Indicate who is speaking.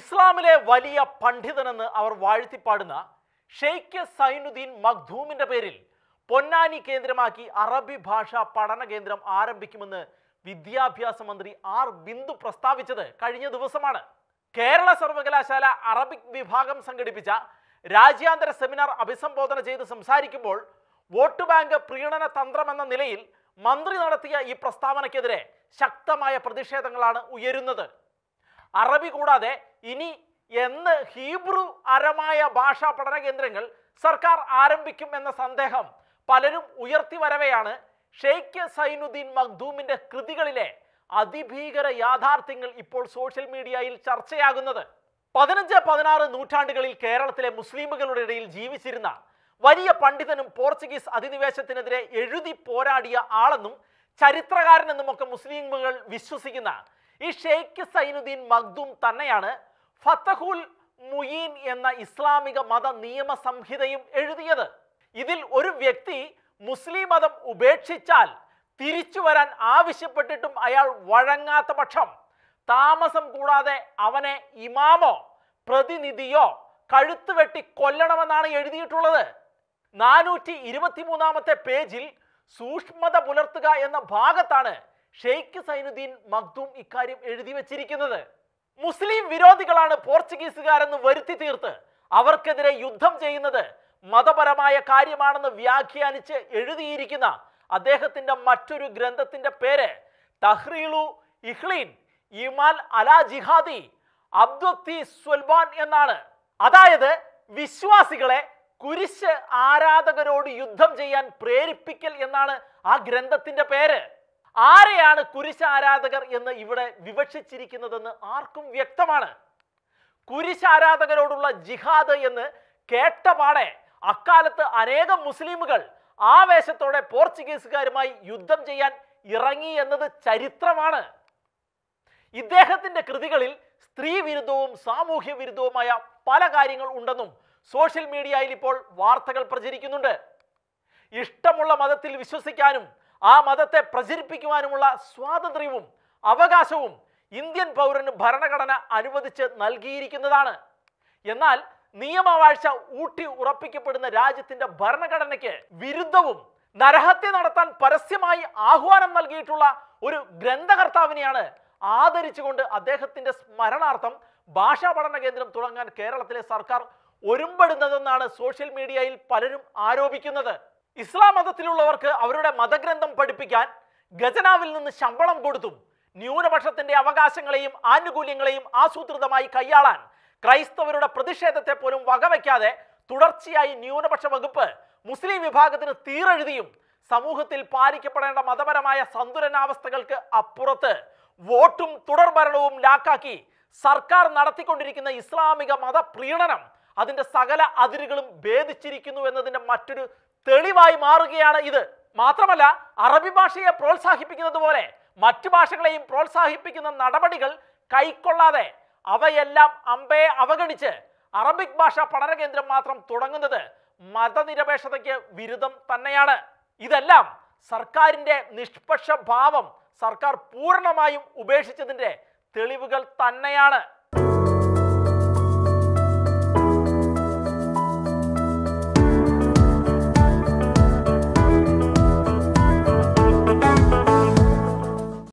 Speaker 1: ഇസ്ലാമിലെ വലിയ പണ്ഡിതനെന്ന് അവർ വാഴ്ത്തിപ്പാടുന്ന ഷെയ്ഖ് സൈനുദ്ദീൻ മഖ്ധൂമിന്റെ പേരിൽ പൊന്നാനി കേന്ദ്രമാക്കി അറബി ഭാഷാ പഠന കേന്ദ്രം ആരംഭിക്കുമെന്ന് വിദ്യാഭ്യാസ മന്ത്രി ആർ ബിന്ദു പ്രസ്താവിച്ചത് കഴിഞ്ഞ ദിവസമാണ് കേരള സർവകലാശാല അറബിക് വിഭാഗം സംഘടിപ്പിച്ച രാജ്യാന്തര സെമിനാർ അഭിസംബോധന ചെയ്ത് സംസാരിക്കുമ്പോൾ വോട്ട് ബാങ്ക് പ്രീണന എന്ന നിലയിൽ മന്ത്രി നടത്തിയ ഈ പ്രസ്താവനയ്ക്കെതിരെ ശക്തമായ പ്രതിഷേധങ്ങളാണ് ഉയരുന്നത് അറബി കൂടാതെ ഇനി എന്ന് ഹീബ്രു അരമായ ഭാഷാ പഠന കേന്ദ്രങ്ങൾ സർക്കാർ ആരംഭിക്കും എന്ന സന്ദേഹം പലരും ഉയർത്തി വരവെയാണ് ഷെയ്ഖ് സൈനുദ്ദീൻ മഖ്ദൂമിന്റെ കൃതികളിലെ അതിഭീകര യാഥാർത്ഥ്യങ്ങൾ ഇപ്പോൾ സോഷ്യൽ മീഡിയയിൽ ചർച്ചയാകുന്നത് പതിനഞ്ച് പതിനാറ് നൂറ്റാണ്ടുകളിൽ കേരളത്തിലെ മുസ്ലിമുകളുടെ ഇടയിൽ ജീവിച്ചിരുന്ന വലിയ പണ്ഡിതനും പോർച്ചുഗീസ് അധിനിവേശത്തിനെതിരെ എഴുതി പോരാടിയ ആളെന്നും ചരിത്രകാരനെന്നുമൊക്കെ മുസ്ലിമുകൾ വിശ്വസിക്കുന്ന ഈ ഷെയ്ഖ് സൈനുദ്ദീൻ മഖ്ദൂം തന്നെയാണ് ഫത്തഹുൽ മുയീൻ എന്ന ഇസ്ലാമിക മത നിയമ സംഹിതയും എഴുതിയത് ഇതിൽ ഒരു വ്യക്തി മുസ്ലിം മതം ഉപേക്ഷിച്ചാൽ തിരിച്ചു വരാൻ ആവശ്യപ്പെട്ടിട്ടും അയാൾ വഴങ്ങാത്ത പക്ഷം താമസം കൂടാതെ അവനെ ഇമാമോ പ്രതിനിധിയോ കഴുത്ത് വെട്ടി കൊല്ലണമെന്നാണ് എഴുതിയിട്ടുള്ളത് നാനൂറ്റി ഇരുപത്തി മൂന്നാമത്തെ പേജിൽ സൂക്ഷ്മത പുലർത്തുക എന്ന ഭാഗത്താണ് ഷെയ്ഖ് സൈനുദ്ദീൻ മഖ്ദൂം ഇക്കാര്യം എഴുതി വെച്ചിരിക്കുന്നത് മുസ്ലിം വിരോധികളാണ് പോർച്ചുഗീസുകാരെന്ന് വരുത്തി തീർത്ത് അവർക്കെതിരെ യുദ്ധം ചെയ്യുന്നത് മതപരമായ കാര്യമാണെന്ന് വ്യാഖ്യാനിച്ച് എഴുതിയിരിക്കുന്ന അദ്ദേഹത്തിന്റെ മറ്റൊരു ഗ്രന്ഥത്തിന്റെ പേര് തഹ്രീലു ഇഹ്ലീൻ ഇമാൽ അല ജിഹാദി അബ്ദുത്തി സ്വൽബാൻ എന്നാണ് അതായത് വിശ്വാസികളെ കുരിശ് ആരാധകരോട് യുദ്ധം ചെയ്യാൻ പ്രേരിപ്പിക്കൽ എന്നാണ് ആ ഗ്രന്ഥത്തിന്റെ പേര് ആരെയാണ് കുരിശ് ആരാധകർ എന്ന് ഇവിടെ വിവക്ഷിച്ചിരിക്കുന്നതെന്ന് ആർക്കും വ്യക്തമാണ് കുരിശ് ആരാധകരോടുള്ള ജിഹാദ് എന്ന് കേട്ടപാടെ അക്കാലത്ത് അനേകം മുസ്ലിമുകൾ ആവേശത്തോടെ പോർച്ചുഗീസുകാരുമായി യുദ്ധം ചെയ്യാൻ ഇറങ്ങി എന്നത് ചരിത്രമാണ് ഇദ്ദേഹത്തിന്റെ കൃതികളിൽ സ്ത്രീ വിരുദ്ധവും സാമൂഹ്യ വിരുദ്ധവുമായ പല കാര്യങ്ങൾ ഉണ്ടെന്നും സോഷ്യൽ മീഡിയയിൽ ഇപ്പോൾ വാർത്തകൾ പ്രചരിക്കുന്നുണ്ട് ഇഷ്ടമുള്ള മതത്തിൽ വിശ്വസിക്കാനും ആ മതത്തെ പ്രചരിപ്പിക്കുവാനുമുള്ള സ്വാതന്ത്ര്യവും അവകാശവും ഇന്ത്യൻ പൗരന് ഭരണഘടന അനുവദിച്ച് നൽകിയിരിക്കുന്നതാണ് എന്നാൽ നിയമവാഴ്ച ഊട്ടി ഉറപ്പിക്കപ്പെടുന്ന രാജ്യത്തിന്റെ ഭരണഘടനയ്ക്ക് വിരുദ്ധവും നരഹത്യ നടത്താൻ പരസ്യമായി ആഹ്വാനം നൽകിയിട്ടുള്ള ഒരു ഗ്രന്ഥകർത്താവിനെയാണ് ആദരിച്ചുകൊണ്ട് അദ്ദേഹത്തിന്റെ സ്മരണാർത്ഥം ഭാഷാ പഠന കേന്ദ്രം തുടങ്ങാൻ കേരളത്തിലെ സർക്കാർ ഒരുമ്പെടുന്നതെന്നാണ് സോഷ്യൽ മീഡിയയിൽ പലരും ആരോപിക്കുന്നത് ഇസ്ലാം മതത്തിലുള്ളവർക്ക് അവരുടെ മതഗ്രന്ഥം പഠിപ്പിക്കാൻ ഖജനാവിൽ നിന്ന് ശമ്പളം കൊടുത്തും ന്യൂനപക്ഷത്തിന്റെ അവകാശങ്ങളെയും ആനുകൂല്യങ്ങളെയും ആസൂത്രിതമായി കൈയാളാൻ ക്രൈസ്തവരുടെ പ്രതിഷേധത്തെ പോലും വകവയ്ക്കാതെ തുടർച്ചയായി ന്യൂനപക്ഷ വകുപ്പ് മുസ്ലിം വിഭാഗത്തിന് തീരെഴുതിയും സമൂഹത്തിൽ പാലിക്കപ്പെടേണ്ട മതപരമായ സന്തുലനാവസ്ഥകൾക്ക് അപ്പുറത്ത് വോട്ടും തുടർഭരണവും ലാക്കാക്കി സർക്കാർ നടത്തിക്കൊണ്ടിരിക്കുന്ന ഇസ്ലാമിക മതപ്രീണനം അതിൻ്റെ സകല അതിരുകളും ഭേദിച്ചിരിക്കുന്നു എന്നതിൻ്റെ മറ്റൊരു തെളിവായി മാറുകയാണ് ഇത് മാത്രമല്ല അറബി ഭാഷയെ പ്രോത്സാഹിപ്പിക്കുന്നത് പോലെ മറ്റു ഭാഷകളെയും പ്രോത്സാഹിപ്പിക്കുന്ന നടപടികൾ കൈക്കൊള്ളാതെ അവയെല്ലാം അമ്പയെ അവഗണിച്ച് അറബിക് ഭാഷ പഠന കേന്ദ്രം മാത്രം തുടങ്ങുന്നത് മതനിരപേക്ഷതയ്ക്ക് വിരുദ്ധം തന്നെയാണ് ഇതെല്ലാം സർക്കാരിൻ്റെ നിഷ്പക്ഷ ഭാവം സർക്കാർ പൂർണ്ണമായും ഉപേക്ഷിച്ചതിൻ്റെ തെളിവുകൾ തന്നെയാണ്